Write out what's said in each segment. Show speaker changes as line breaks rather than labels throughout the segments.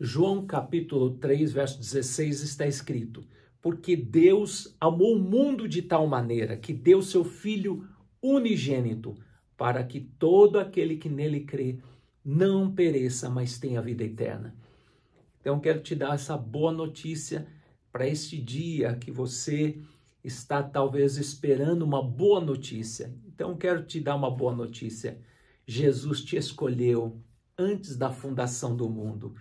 João capítulo 3, verso 16 está escrito: Porque Deus amou o mundo de tal maneira que deu seu filho unigênito, para que todo aquele que nele crê não pereça, mas tenha vida eterna. Então quero te dar essa boa notícia para este dia que você está talvez esperando uma boa notícia. Então quero te dar uma boa notícia. Jesus te escolheu antes da fundação do mundo.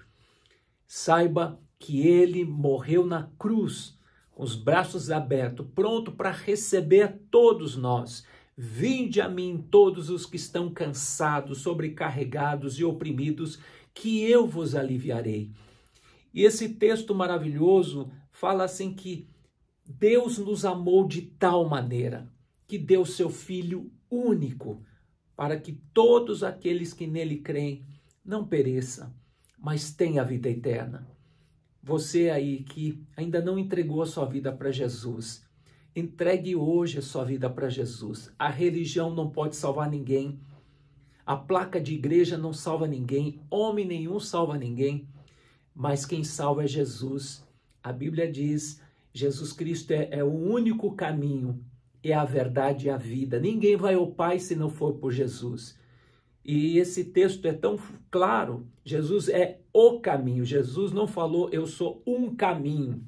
Saiba que ele morreu na cruz, com os braços abertos, pronto para receber todos nós. Vinde a mim todos os que estão cansados, sobrecarregados e oprimidos, que eu vos aliviarei. E esse texto maravilhoso fala assim que Deus nos amou de tal maneira que deu seu filho único para que todos aqueles que nele creem não pereçam, mas tem a vida eterna. Você aí que ainda não entregou a sua vida para Jesus, entregue hoje a sua vida para Jesus. A religião não pode salvar ninguém. A placa de igreja não salva ninguém, homem nenhum salva ninguém, mas quem salva é Jesus. A Bíblia diz: Jesus Cristo é, é o único caminho, é a verdade e a vida. Ninguém vai ao Pai se não for por Jesus. E esse texto é tão claro. Jesus é o caminho. Jesus não falou eu sou um caminho.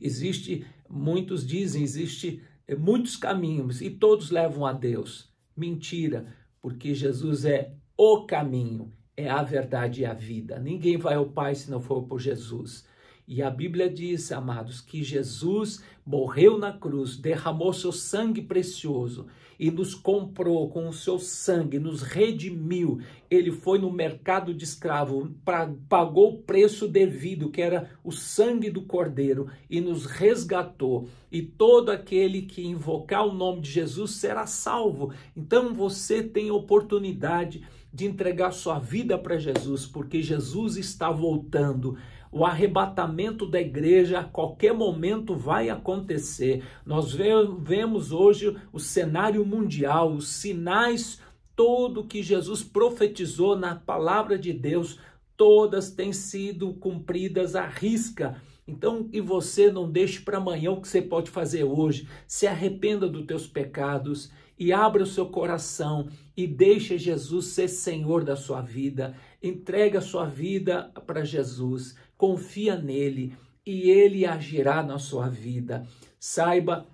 Existe, muitos dizem, existe eh, muitos caminhos e todos levam a Deus. Mentira, porque Jesus é o caminho, é a verdade e a vida. Ninguém vai ao Pai se não for por Jesus. E a Bíblia diz, amados, que Jesus morreu na cruz, derramou seu sangue precioso e nos comprou com o seu sangue, nos redimiu. Ele foi no mercado de escravo, pra, pagou o preço devido, que era o sangue do cordeiro, e nos resgatou. E todo aquele que invocar o nome de Jesus será salvo. Então você tem oportunidade de entregar sua vida para Jesus, porque Jesus está voltando. O arrebatamento da igreja a qualquer momento vai acontecer. Nós vemos hoje o cenário mundial, os sinais todo que Jesus profetizou na palavra de Deus, todas têm sido cumpridas à risca. Então, e você não deixe para amanhã o que você pode fazer hoje. Se arrependa dos teus pecados e abra o seu coração e deixe Jesus ser Senhor da sua vida. Entrega a sua vida para Jesus confia nele e ele agirá na sua vida. Saiba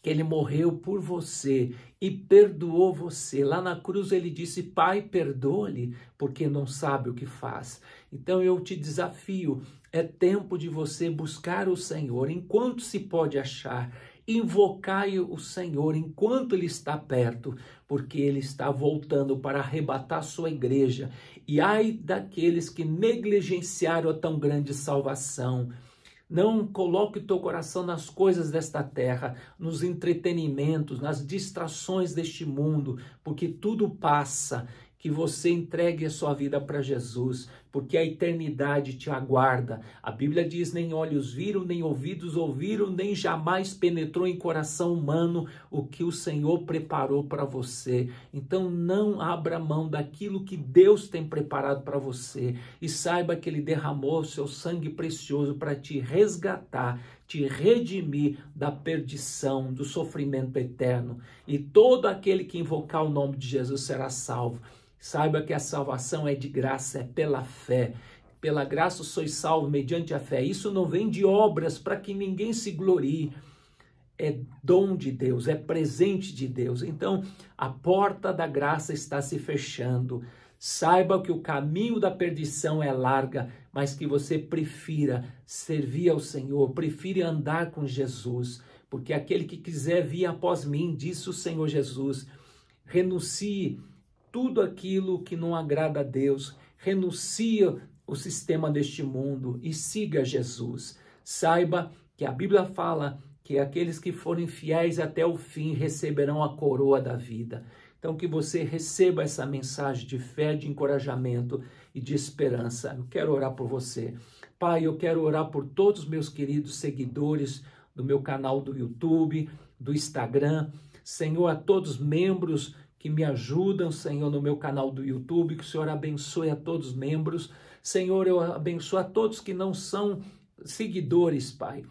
que ele morreu por você e perdoou você. Lá na cruz ele disse: Pai, perdoa-lhe, porque não sabe o que faz. Então eu te desafio, é tempo de você buscar o Senhor enquanto se pode achar invocai o Senhor enquanto ele está perto, porque ele está voltando para arrebatar sua igreja. E ai daqueles que negligenciaram a tão grande salvação. Não coloque o teu coração nas coisas desta terra, nos entretenimentos, nas distrações deste mundo, porque tudo passa que você entregue a sua vida para Jesus, porque a eternidade te aguarda. A Bíblia diz: nem olhos viram, nem ouvidos ouviram, nem jamais penetrou em coração humano o que o Senhor preparou para você. Então não abra mão daquilo que Deus tem preparado para você e saiba que Ele derramou seu sangue precioso para te resgatar te redimir da perdição, do sofrimento eterno. E todo aquele que invocar o nome de Jesus será salvo. Saiba que a salvação é de graça, é pela fé. Pela graça sois salvo mediante a fé. Isso não vem de obras para que ninguém se glorie. É dom de Deus, é presente de Deus. Então, a porta da graça está se fechando. Saiba que o caminho da perdição é larga, mas que você prefira servir ao Senhor, prefira andar com Jesus, porque aquele que quiser vir após mim, disse o Senhor Jesus, renuncie tudo aquilo que não agrada a Deus, renuncie o sistema deste mundo e siga Jesus. Saiba que a Bíblia fala que aqueles que forem fiéis até o fim receberão a coroa da vida. Então, que você receba essa mensagem de fé, de encorajamento e de esperança. Eu quero orar por você. Pai, eu quero orar por todos os meus queridos seguidores do meu canal do YouTube, do Instagram. Senhor, a todos os membros que me ajudam, Senhor, no meu canal do YouTube, que o Senhor abençoe a todos os membros. Senhor, eu abençoo a todos que não são seguidores, Pai,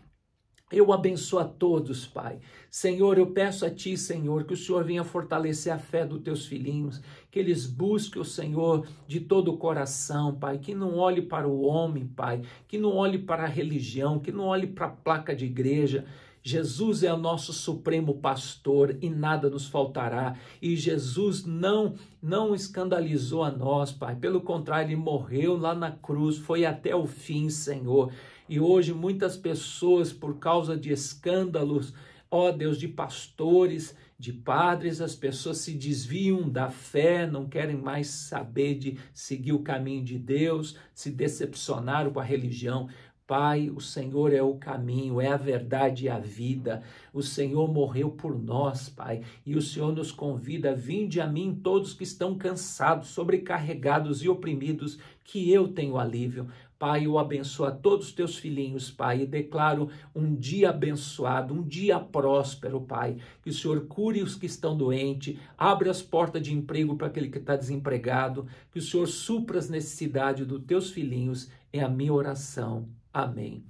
eu abençoo a todos, Pai. Senhor, eu peço a Ti, Senhor, que o Senhor venha fortalecer a fé dos Teus filhinhos, que eles busquem o Senhor de todo o coração, Pai. Que não olhe para o homem, Pai. Que não olhe para a religião, que não olhe para a placa de igreja Jesus é o nosso supremo pastor e nada nos faltará. E Jesus não não escandalizou a nós, Pai. Pelo contrário, ele morreu lá na cruz, foi até o fim, Senhor. E hoje muitas pessoas por causa de escândalos, ó Deus, de pastores, de padres, as pessoas se desviam da fé, não querem mais saber de seguir o caminho de Deus, se decepcionaram com a religião. Pai, o Senhor é o caminho, é a verdade e a vida. O Senhor morreu por nós, Pai, e o Senhor nos convida: vinde a mim todos que estão cansados, sobrecarregados e oprimidos, que eu tenho alívio. Pai, eu abençoo a todos os teus filhinhos, Pai, e declaro um dia abençoado, um dia próspero, Pai. Que o Senhor cure os que estão doentes, abre as portas de emprego para aquele que está desempregado, que o Senhor supra as necessidades dos teus filhinhos, é a minha oração Amém.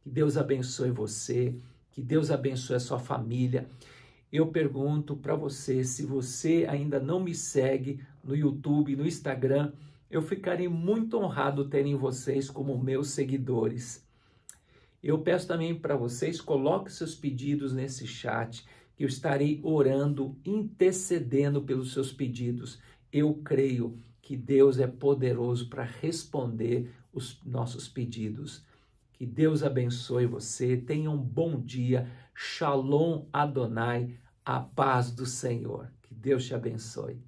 Que Deus abençoe você, que Deus abençoe a sua família. Eu pergunto para você, se você ainda não me segue no YouTube, no Instagram, eu ficarei muito honrado terem vocês como meus seguidores. Eu peço também para vocês, coloque seus pedidos nesse chat, que eu estarei orando, intercedendo pelos seus pedidos. Eu creio que Deus é poderoso para responder os nossos pedidos. Que Deus abençoe você. Tenha um bom dia. Shalom Adonai, a paz do Senhor. Que Deus te abençoe.